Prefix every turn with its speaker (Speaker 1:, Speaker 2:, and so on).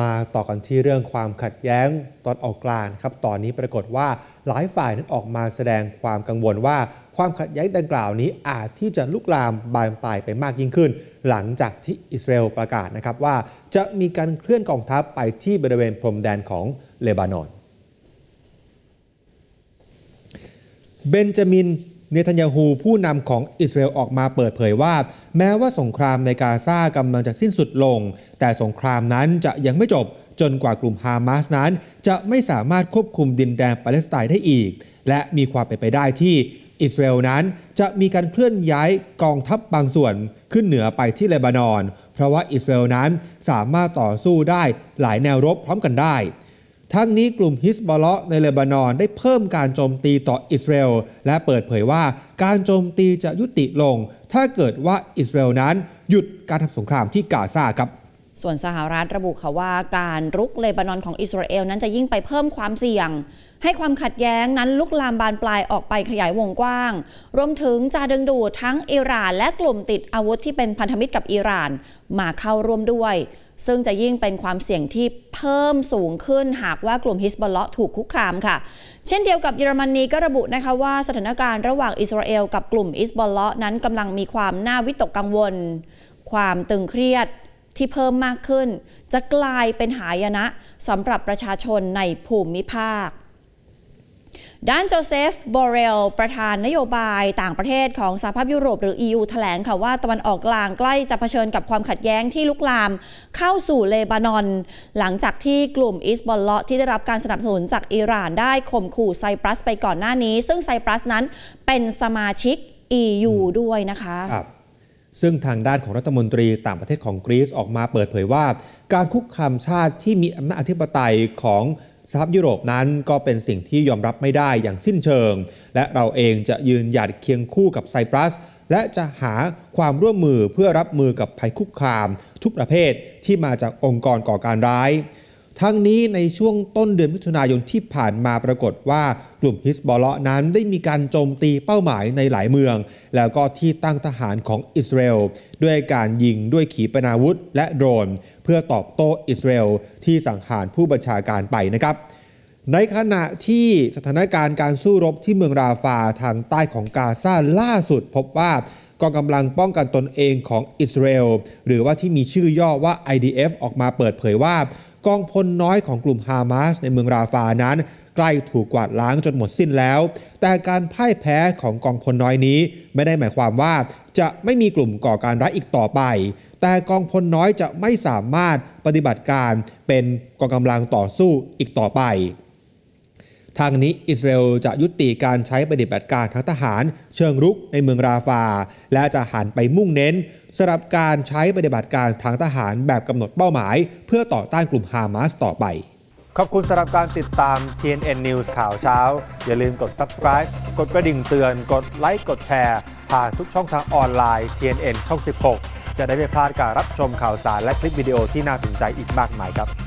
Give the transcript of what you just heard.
Speaker 1: มาต่อกันที่เรื่องความขัดแย้งตอนออกกลางครับ ตอนนี้ปรากฏว่าหลายฝ่ายนั้นออกมาแสดงความกังวลว่าความขัดแย้งดังกล่าวนี้อาจที่จะลุกลามบานปลายไปมากยิ่งขึ้น หลังจากที่อิสราเอลประกาศนะครับ ว่าจะมีการเคลื่อนกองทัพไปที่บริเวณพรมแดนของเลบานอน เบนจามินเนทันยาฮูผู้นำของอิสราเอลออกมาเปิดเผยว่า แม้ว่าสงครามในกาซากำลังจะสิ้นสุดลง แต่สงครามนั้นจะยังไม่จบจนกว่ากลุ่มฮามาสนั้น จะไม่สามารถควบคุมดินแดนปาเลสไตน์ได้อีก และมีความเป็นไปได้ที่ อิสราเอลนั้นจะมีการเคลื่อนย้ายกองทัพบบางส่วนขึ้นเหนือไปที่เลบานอน เพราะว่าอิสราเอลนั้นสามารถต่อสู้ได้หลายแนวรบพร้อมกันได้ทั้งนี้กลุ่มฮิสบอลในเลบานอนได้เพิ่มการโจมตีต่ออิสราเอลและเปิดเผยว่าการโจมตีจะยุติลง ถ้าเกิดว่าอิสราเอลนั้น หยุดการทำสงครามที่กาซาครับ
Speaker 2: ส่วนสหรัฐระบุค่ะว่าการรุกเลบานอนของอิสราเอลนั้นจะยิ่งไปเพิ่มความเสี่ยง ให้ความขัดแย้งนั้นลุกลามบานปลายออกไปขยายวงกว้าง รวมถึงจะดึงดูดทั้งอิหร่านและกลุ่มติดอาวุธที่เป็นพันธมิตรกับอิหร่านมาเข้าร่วมด้วย ซึ่งจะยิ่งเป็นความเสี่ยงที่เพิ่มสูงขึ้นหากว่ากลุ่มฮิสบอลเลาะถูกคุกคามค่ะ เช่นเดียวกับเยอรมนนีก็ระบุนะคะว่า สถานการณ์ระหว่างอิสราเอลกับกลุ่มฮิสบอลเลาะนั้นกำลังมีความน่าวิตกกังวล ความตึงเครียดที่เพิ่มมากขึ้นจะกลายเป็นหายนะสำหรับประชาชนในภูมิภาค ด้านโจเซฟบอเรล ประธานนโยบายต่างประเทศของสหภาพยุโรปหรือ EU แถลงค่ะว่าตะวันออกกลางใกล้จะเผชิญกับความขัดแย้งที่ลุกลาม เข้าสู่เลบานอน หลังจากที่กลุ่มอิสบอลเลาะที่ได้รับการสนับสนุนจากอิหร่านได้ข่มขู่ไซปรัสไปก่อนหน้านี้ ซึ่งไซปรัสนั้นเป็นสมาชิก EU ด้วยนะคะ
Speaker 1: ซึ่งทางด้านของรัฐมนตรีต่างประเทศของกรีซออกมาเปิดเผยว่า การคุกคามชาติที่มีอำนาจอธิปไตยของสหภาพยุโรปนั้นก็เป็นสิ่งที่ยอมรับไม่ได้อย่างสิ้นเชิง และเราเองจะยืนหยัดเคียงคู่กับไซปรัสและจะหาความร่วมมือเพื่อรับมือกับภัยคุกคาม ทุกประเภทที่มาจากองค์กรก่อการร้ายทั้งนี้ในช่วงต้น เดือนมิถุนายนที่ผ่านมาปรากฏว่ากลุ่มฮิสบอลละนั้น ได้มีการโจมตีเป้าหมายในหลายเมือง แล้วก็ที่ตั้งทหารของอิสราเอลด้วยการยิงด้วยขีปนาวุธและโดรน เพื่อตอบโต้อิสราเอลที่สังหารผู้บัญชาการไปนะครับ ในขณะที่สถานการณ์การสู้รบที่เมืองราฟาทางใต้ของกาซาล่าสุด พบว่ากองกำลังป้องกันตนเองของอิสราเอลหรือว่าที่มีชื่อย่อว่า IDF ออกมาเปิดเผยว่ากองพลน้อยของกลุ่มฮามาสในเมืองราฟานั้นใกล้ถูกกวาดล้างจนหมดสิ้นแล้ว แต่การพ่ายแพ้ของกองพลน้อยนี้ไม่ได้หมายความว่าจะไม่มีกลุ่มก่อการร้ายอีกต่อไป แต่กองพลน้อยจะไม่สามารถปฏิบัติการเป็นกองกำลังต่อสู้อีกต่อไปทางนี้อิสราเอลจะยุติการใช้ปฏิบัติการทางทหาร เชิงรุกในเมืองราฟา และจะหันไปมุ่งเน้นสำหรับการใช้ปฏิบัติการทางทหารแบบกำหนดเป้าหมาย เพื่อต่อต้านกลุ่มฮามาสต่อไป ขอบคุณสำหรับการติดตาม TNN News ข่าวเช้า อย่าลืมกด subscribe กดกระดิ่งเตือนกดไลค์กดแชร์ ผ่านทุกช่องทางออนไลน์ TNN ช่อง 16 จะได้ไม่พลาดการรับชมข่าวสารและคลิปวิดีโอที่น่าสนใจอีกมากมายครับ